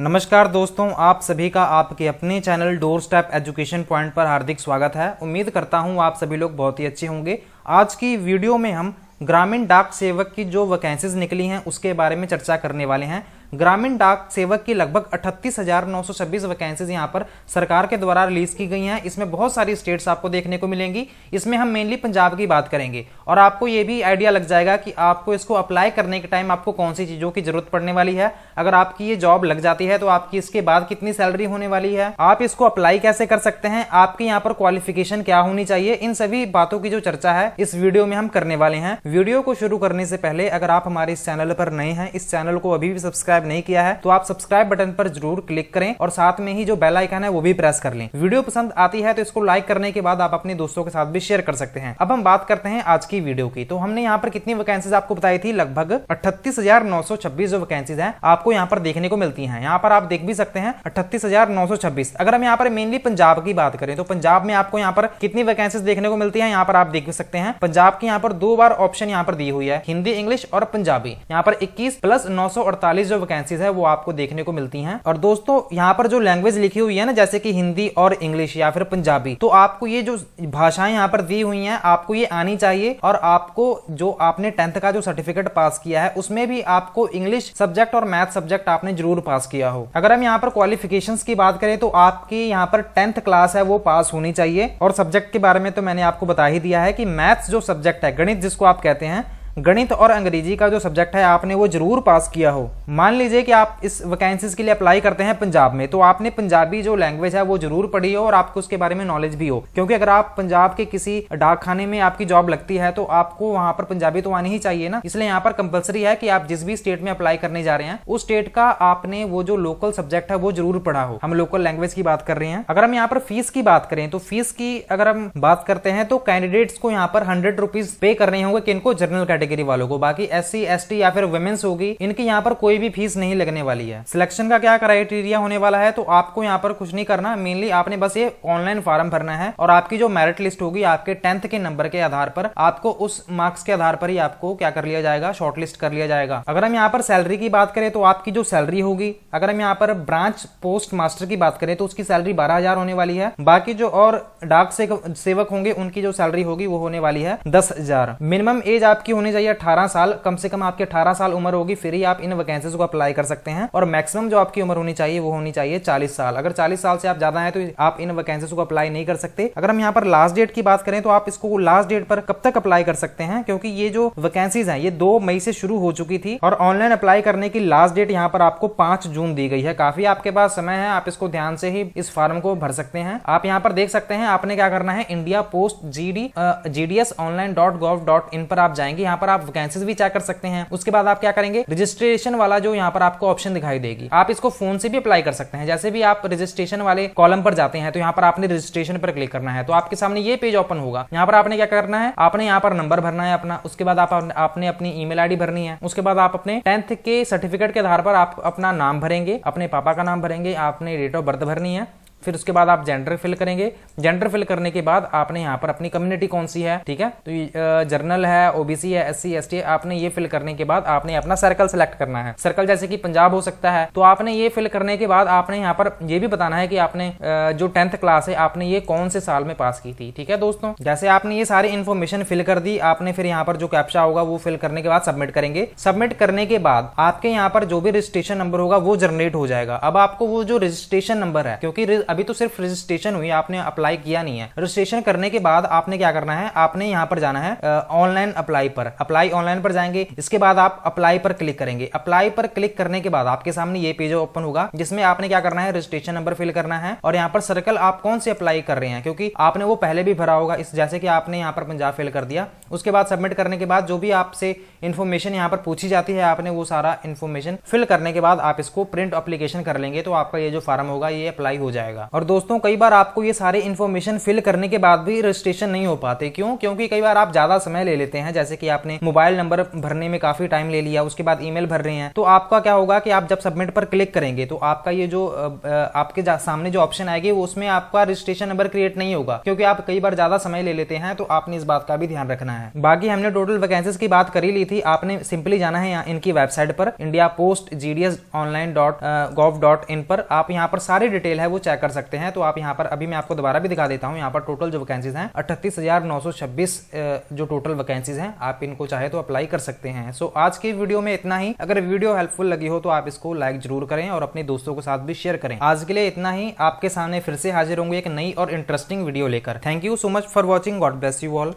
नमस्कार दोस्तों आप सभी का आपके अपने channel door step education point पर हार्दिक स्वागत है उम्मीद करता हूं आप सभी लोग बहुत ही अच्छे होंगे आज की वीडियो में हम ग्रामीण डाक सेवक की जो वैकेंसीज निकली हैं उसके बारे में चर्चा करने वाले हैं ग्रामीण डाक सेवक की लगभग अठतीस हजार नौ सौ छब्बीस वैकेंसीज यहाँ पर सरकार के द्वारा रिलीज की गई हैं इसमें बहुत सारी स्टेट्स आपको देखने को मिलेंगी इसमें हम मेनली पंजाब की बात करेंगे और आपको ये भी आइडिया लग जाएगा कि आपको इसको अप्लाई करने के टाइम आपको कौन सी चीज़ों की जरूरत पड़ने वाली है अगर आपकी ये जॉब लग जाती है तो आपकी इसके बाद कितनी सैलरी होने वाली है आप इसको अप्लाई कैसे कर सकते हैं आपके यहाँ पर क्वालिफिकेशन क्या होनी चाहिए इन सभी बातों की जो चर्चा है इस वीडियो में हम करने वाले हैं वीडियो को शुरू करने से पहले अगर आप हमारे इस चैनल पर नए हैं इस चैनल को अभी भी सब्सक्राइब सब्सक्राइब नहीं किया है तो आप सब्सक्राइब बटन पर जरूर क्लिक करें और साथ में ही जो बेल आइकन है वो भी प्रेस कर लें वीडियो पसंद आती है तो इसको लाइक करने के बाद आप अपने दोस्तों के साथ भी शेयर कर सकते हैं अब हम बात करते हैं आज की वीडियो की तो हमने यहाँ पर कितनी वैकेंसीज आपको बताई थी लगभग अट्ठतीस जो वैकेंसीज है आपको यहाँ पर देखने को मिलती है यहाँ पर आप देख भी सकते हैं अट्ठतीस अगर हम यहाँ पर मेनली पंजाब की बात करें तो पंजाब में आपको यहाँ पर कितनी वैकेंसीज देखने को मिलती है यहाँ पर आप देख भी सकते हैं पंजाब की यहाँ पर दो बार ऑप्शन यहाँ पर दी हुई है हिंदी इंग्लिश और पंजाबी यहाँ पर 21 प्लस 948 जो वैकेंसीज है वो आपको देखने को मिलती हैं और दोस्तों यहाँ पर जो लैंग्वेज लिखी हुई है ना जैसे कि हिंदी और इंग्लिश या फिर पंजाबी तो आपको ये जो भाषाएं यहाँ पर दी हुई हैं आपको ये आनी चाहिए और आपको जो आपने टेंथ का जो सर्टिफिकेट पास किया है उसमें भी आपको इंग्लिश सब्जेक्ट और मैथ सब्जेक्ट आपने जरूर पास किया हो अगर हम यहाँ पर क्वालिफिकेशन की बात करें तो आपकी यहाँ पर टेंथ क्लास है वो पास होनी चाहिए और सब्जेक्ट के बारे में तो मैंने आपको बता ही दिया है कि मैथ्स जो सब्जेक्ट है गणित जिसको आप कहते हैं गणित और अंग्रेजी का जो सब्जेक्ट है आपने वो जरूर पास किया हो मान लीजिए कि आप इस वैकेंसीज के लिए अप्लाई करते हैं पंजाब में तो आपने पंजाबी जो लैंग्वेज है वो जरूर पढ़ी हो और आपको उसके बारे में नॉलेज भी हो क्योंकि अगर आप पंजाब के किसी डाकखाने में आपकी जॉब लगती है तो आपको वहां पर पंजाबी तो आनी ही चाहिए ना इसलिए यहाँ पर कंपल्सरी है कि आप जिस भी स्टेट में अप्लाई करने जा रहे हैं उस स्टेट का आपने वो जो लोकल सब्जेक्ट है वो जरूर पढ़ा हो हम लोकल लैंग्वेज की बात कर रहे हैं अगर हम यहाँ पर फीस की बात करें तो फीस की अगर हम बात करते हैं तो कैंडिडेट्स को यहाँ पर हंड्रेड रुपीज पे करने होंगे किनको जनरल कैटेगरी कैटेगरी वालों को बाकी एस सी या फिर वुमेन्स होगी इनकी यहाँ पर कोई भी फीस नहीं लगने वाली है सिलेक्शन का क्या क्राइटेरिया होने वाला है तो आपको यहाँ पर कुछ नहीं करना मेनली आपने बस ये ऑनलाइन फॉर्म भरना है और आपकी जो मेरिट लिस्ट होगी आपके टेंथ के नंबर के आधार पर आपको उस मार्क्स के आधार पर ही आपको क्या कर लिया जाएगा शॉर्टलिस्ट कर लिया जाएगा अगर हम यहाँ पर सैलरी की बात करें तो आपकी जो सैलरी होगी अगर हम यहाँ पर ब्रांच पोस्ट मास्टर की बात करें तो उसकी सैलरी बारह हजार होने वाली है बाकी जो और डाक सेवक होंगे उनकी जो सैलरी होगी वो होने वाली है दस हजार मिनिमम एज आपकी होने होनी चाहिए अठारह साल कम से कम आपकी अठारह साल उम्र होगी फिर ही आप इन वैकेंसीज को अप्लाई कर सकते हैं और मैक्सिमम जो आपकी उम्र होनी चाहिए वो होनी चाहिए चालीस साल अगर चालीस साल से आप ज्यादा है तो आप इन वैकेंसीज को अप्लाई नहीं कर सकते अगर हम यहाँ पर लास्ट डेट की बात करें तो आप इसको लास्ट डेट पर कब तक अप्लाई कर सकते हैं क्योंकि ये जो वैकेंसीज है ये दो मई से शुरू हो चुकी थी और ऑनलाइन अप्लाई करने की लास्ट डेट यहाँ पर आपको पांच जून दी गई है काफी आपके पास समय है आप इसको ध्यान से ही इस फॉर्म को भर सकते हैं आप यहाँ पर देख सकते हैं आपने क्या करना है India post GD GDS online dot gov dot in पर आप जाएंगे यहाँ यहाँ पर आप वैकेंसीज भी चेक कर सकते हैं उसके बाद आप क्या करेंगे रजिस्ट्रेशन वाला जो यहाँ पर आपको ऑप्शन दिखाई देगी आप इसको फोन से भी अप्लाई कर सकते हैं जैसे भी आप रजिस्ट्रेशन वाले कॉलम पर जाते हैं तो यहाँ पर आपने रजिस्ट्रेशन पर क्लिक करना है तो आपके सामने ये पेज ओपन होगा यहाँ पर आपने क्या करना है आपने यहाँ पर नंबर भरना है अपना उसके बाद आप आपने अपनी ईमेल मेल भरनी है उसके बाद आप अपने टेंथ के सर्टिफिकेट के आधार पर आप अपना नाम भरेंगे अपने पापा का नाम भरेंगे आपने डेट ऑफ बर्थ भरनी है फिर उसके बाद आप जेंडर फिल करेंगे जेंडर फिल करने के बाद आपने यहाँ पर अपनी कम्युनिटी कौन सी है ठीक है तो जर्नल है ओबीसी है एस सी आपने ये फिल करने के बाद आपने अपना सर्कल सेलेक्ट करना है सर्कल जैसे कि पंजाब हो सकता है तो आपने ये फिल करने के बाद आपने यहाँ पर ये भी बताना है कि आपने जो टेंथ क्लास है आपने ये कौन से साल में पास की थी ठीक है दोस्तों जैसे आपने ये सारी इन्फॉर्मेशन फिल कर दी आपने फिर यहाँ पर जो कैप्चा होगा वो फिल करने के बाद सबमिट करेंगे सबमिट करने के बाद आपके यहाँ पर जो भी रजिस्ट्रेशन नंबर होगा वो जनरेट हो जाएगा अब आपको वो जो रजिस्ट्रेशन नंबर है क्योंकि अभी तो सिर्फ रजिस्ट्रेशन हुई आपने अप्लाई किया नहीं है रजिस्ट्रेशन करने के बाद आपने क्या करना है आपने यहाँ पर जाना है ऑनलाइन अप्लाई पर अप्लाई ऑनलाइन पर जाएंगे इसके बाद आप अप्लाई पर क्लिक करेंगे अप्लाई पर क्लिक करने के बाद आपके सामने ये पेज ओपन होगा जिसमें आपने क्या करना है रजिस्ट्रेशन नंबर फिल करना है और यहाँ पर सर्कल आप कौन से अप्लाई कर रहे हैं क्योंकि आपने वो पहले भी भरा होगा इस जैसे कि आपने यहाँ पर पंजाब फिल कर दिया उसके बाद सबमिट करने के बाद जो भी आपसे इन्फॉर्मेशन यहाँ पर पूछी जाती है आपने वो सारा इन्फॉर्मेशन फिल करने के बाद आप इसको प्रिंट अप्लीकेशन कर लेंगे तो आपका ये जो फार्म होगा ये अप्लाई हो जाएगा जाएगा और दोस्तों कई बार आपको ये सारे इन्फॉर्मेशन फिल करने के बाद भी रजिस्ट्रेशन नहीं हो पाते क्यों क्योंकि कई बार आप ज्यादा समय ले लेते हैं जैसे कि आपने मोबाइल नंबर भरने में काफी टाइम ले लिया उसके बाद ईमेल भर रहे हैं तो आपका क्या होगा कि आप जब सबमिट पर क्लिक करेंगे तो आपका ये जो आपके सामने जो ऑप्शन आएगी उसमें आपका रजिस्ट्रेशन नंबर क्रिएट नहीं होगा क्योंकि आप कई बार ज्यादा समय ले लेते हैं तो आपने इस बात का भी ध्यान रखना है बाकी हमने टोटल वैकेंसीज की बात करी ली थी आपने सिंपली जाना है इनकी वेबसाइट पर India post GDS online dot gov dot in पर आप यहाँ पर सारी डिटेल है वो चेक कर कर सकते हैं तो आप यहाँ पर अभी मैं आपको दोबारा भी दिखा देता हूँ यहाँ पर टोटल जो वैकेंसीज हैं अट्ठतीस जो टोटल वैकेंसीज हैं आप इनको चाहे तो अप्लाई कर सकते हैं सो आज की वीडियो में इतना ही अगर वीडियो हेल्पफुल लगी हो तो आप इसको लाइक जरूर करें और अपने दोस्तों के साथ भी शेयर करें आज के लिए इतना ही आपके सामने फिर से हाजिर होंगे एक नई और इंटरेस्टिंग वीडियो लेकर thank you so much for watching God bless you all